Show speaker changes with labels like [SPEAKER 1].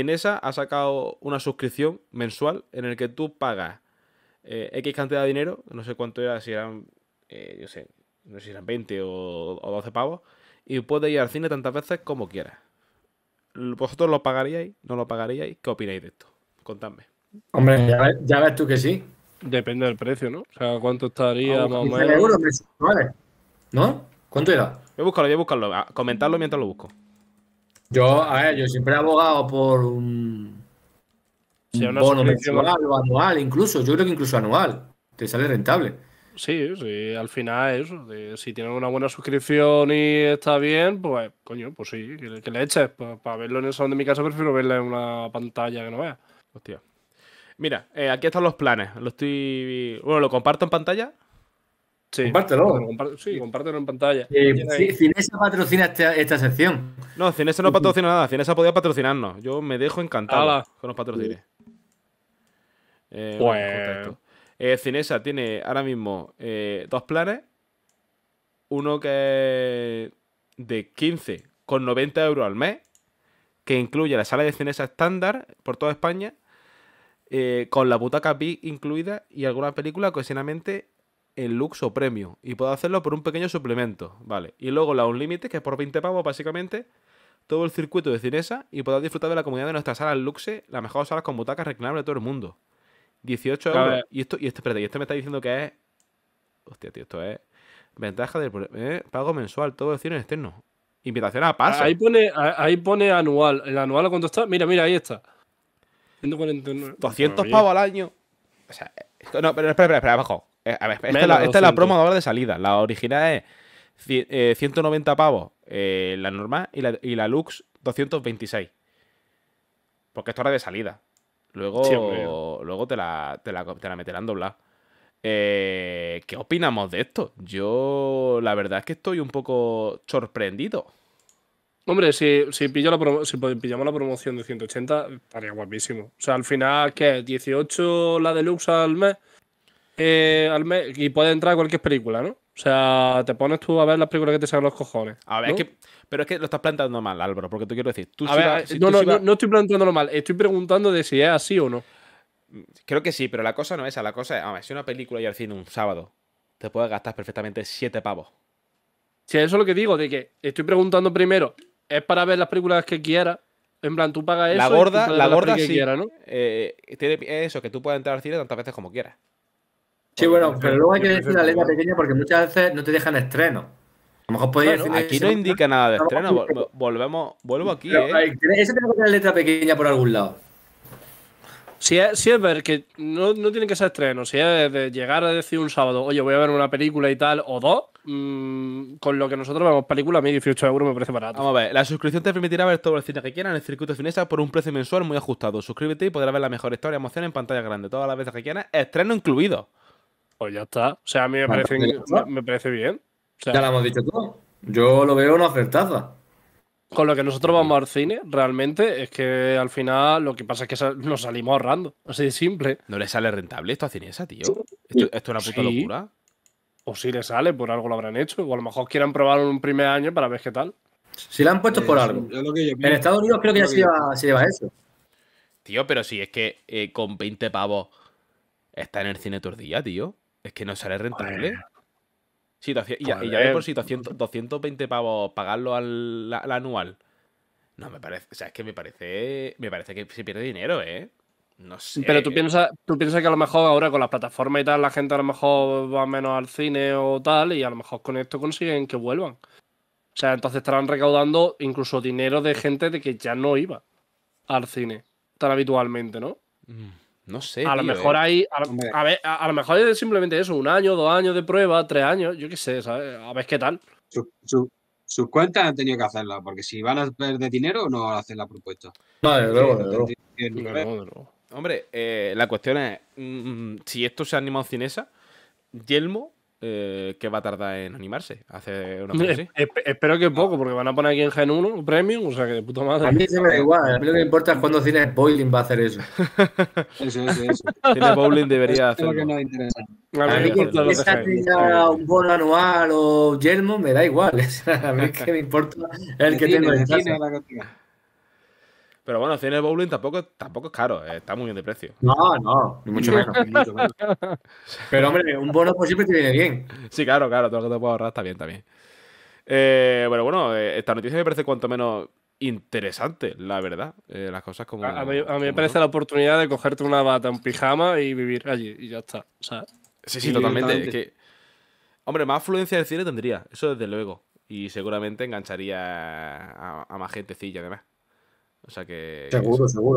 [SPEAKER 1] En esa ha sacado una suscripción mensual en el que tú pagas eh, X cantidad de dinero, no sé cuánto era, si eran, eh, yo sé, no sé si eran 20 o, 12 pavos, y puedes ir al cine tantas veces como quieras. ¿Vosotros lo pagaríais? ¿No
[SPEAKER 2] lo pagaríais? ¿Qué opináis de esto? Contadme. Hombre, ya ves, tú que sí. Depende del precio, ¿no? O sea, ¿cuánto estaría más o menos? ¿no? ¿Cuánto era?
[SPEAKER 1] Voy a buscarlo, voy a buscarlo. Comentadlo comentarlo mientras lo busco.
[SPEAKER 2] Yo, a ver, yo siempre he abogado por un, bono o anual, incluso. Yo creo que incluso anual. Te sale rentable. Sí, sí, al final eso. si tienes una buena suscripción y está bien, pues coño, pues sí, que, le eches. para verlo en el salón de mi casa prefiero verla en una pantalla que no vea. Hostia. Mira, eh, aquí están los planes. Lo estoy. Bueno, lo comparto en pantalla. Sí, compártelo. en pantalla. Eh, Cinesa patrocina este, esta, sección.
[SPEAKER 1] No, Cinesa no patrocina nada. Cinesa podía patrocinarnos. Yo me dejo encantado con que nos patrocine. Eh, pues. eh, Cinesa tiene ahora mismo dos planes. Uno que es de 15 con 90 euros al mes, que incluye la sala de Cinesa estándar por toda España, con la butaca VIP incluida y alguna película ocasionalmente en luxo o Premium y puedo hacerlo por un pequeño suplemento, ¿vale? Y luego la Unlimited, que es por 20 pavos básicamente, todo el circuito de Cinesa y podrás disfrutar de la comunidad de nuestra sala Luxe, las mejores salas con butacas reclinables de todo el mundo. 18 euros. Y esto, y esto espérate, y este me está diciendo que es. Hostia, tío, esto es. Ventaja del eh, pago mensual, todo el
[SPEAKER 2] cine externo. Invitación a paso. Ahí pone, ahí pone anual. ¿El anual cuánto está? Mira, mira, ahí está. 149. 200 pavos al año. O sea, eh, no, pero espera, espera, espera, abajo.
[SPEAKER 1] Eh, esta, es la, esta es de salida. La original es 190 eh, pavos eh, la normal y la, y Lux 226. Porque esto era de salida. Luego, luego te, la, te, la, te meterán doblada. ¿Qué opinamos de esto? Yo la verdad es que estoy un poco
[SPEAKER 2] sorprendido. Hombre, si, si pillamos la promoción de 180, estaría guapísimo. O sea, al final, ¿qué? ¿18 la de deluxe al mes? Eh, y puede entrar a cualquier película, ¿no? O sea, te pones tú a ver las películas que te salen los cojones. A ver, es que, pero es que lo estás planteando mal, Álvaro, porque te quiero decir. no, no, no, estoy planteándolo mal, estoy preguntando de si es así o no.
[SPEAKER 1] Creo que sí, pero la cosa no es esa. La cosa es, a ver, si una
[SPEAKER 2] película y al cine un sábado, te puedes gastar perfectamente siete pavos. Si eso es lo que digo, de que estoy preguntando primero, es para ver las películas que quieras. En plan, tú pagas eso. la gorda, la gorda sí.
[SPEAKER 1] Eh, tiene eso, que tú puedes entrar al cine tantas veces como quieras.
[SPEAKER 2] Sí, bueno, pero luego hay que decir la letra pequeña porque muchas veces no te dejan estreno. A lo mejor decir. Aquí no indica nada de estreno, volvemos, vuelvo aquí. ¿eh? Ese tiene que tener letra pequeña por algún lado. Si es, si es ver que no, no tiene que ser estreno, si es llegar a decir un sábado, oye, voy a ver una película y tal, o dos, mm, con lo que nosotros vemos película, a mí 18 euros me parece barato. Vamos a ver, la suscripción te permitirá ver todo el cine que quieras en el circuito finesa por un precio mensual
[SPEAKER 1] muy ajustado. Suscríbete y podrás ver la mejor historia, emoción en pantalla grande, todas las veces que quieras, estreno incluido.
[SPEAKER 2] Pues ya está. O sea, a mí me, parece, bien. ya lo hemos dicho todo. Yo lo veo una acertada Con lo que nosotros vamos al cine, realmente, es que al final lo que pasa es que nos salimos ahorrando. Así de simple. ¿No le sale rentable esto a Cinesa, tío? ¿Esto, es una puta locura? O pues si le sale, por algo lo habrán hecho. O a lo mejor quieran probarlo en un primer año para ver qué tal. Si la han puesto eh, por algo. en Estados Unidos creo que ya se lleva, eso.
[SPEAKER 1] Tío, pero si es que eh, con 20 pavos está en el cine todo el día, tío. Es que no sale rentable. y, ya, y, ya, por si 220 pavos pagarlo al, anual. No, me parece. O sea, es que me parece. Me parece
[SPEAKER 2] que se pierde dinero, ¿eh? No sé. Pero tú ¿eh? piensas, tú piensas que a lo mejor ahora con las plataformas y tal, la gente a lo mejor va menos al cine o tal, y a lo mejor con esto consiguen que vuelvan. O sea, entonces estarán recaudando incluso dinero de gente de que ya no iba al cine tan habitualmente, ¿no? Mm. No sé. A lo mejor eh. hay. A, lo mejor es simplemente eso, un año, dos años de prueba, tres años, yo qué sé, ¿sabes? A ver qué tal. sus cuentas han tenido que hacerla porque si van a perder dinero, no van a hacer la propuesta.
[SPEAKER 1] Hombre, la cuestión es: mm, mm, si esto se ha animado cinesa, Yelmo eh, que va a tardar en animarse. Hace unos meses
[SPEAKER 2] espero que poco, porque van a poner aquí en Gen 1 un premium, o sea que de puta madre. A mí se me da igual, a mí lo que importa es cuando Cine Bowling va a hacer eso. sí, sí, sí. Cine Bowling debería hacer. que no interesa. A, mí que un bono anual o yermo, me da igual. a mí que me importa el que tengo en casa.
[SPEAKER 1] Pero bueno, cine el bowling tampoco, tampoco es caro, eh, está muy bien de precio. No, no, mucho menos. Pero hombre, un bono por pues siempre te viene bien. Sí, claro, claro, todo lo que te puedo ahorrar está bien también. Eh, bueno, bueno, eh, esta noticia me parece cuanto menos interesante, la verdad. las cosas como. A, mí,
[SPEAKER 2] me parece la oportunidad de cogerte una bata, un pijama y vivir allí y ya está. O sea, sí, sí, totalmente. hombre, más afluencia del cine tendría, eso desde luego. Y
[SPEAKER 1] seguramente engancharía a, a más gentecilla, además. O sea que. Seguro, seguro.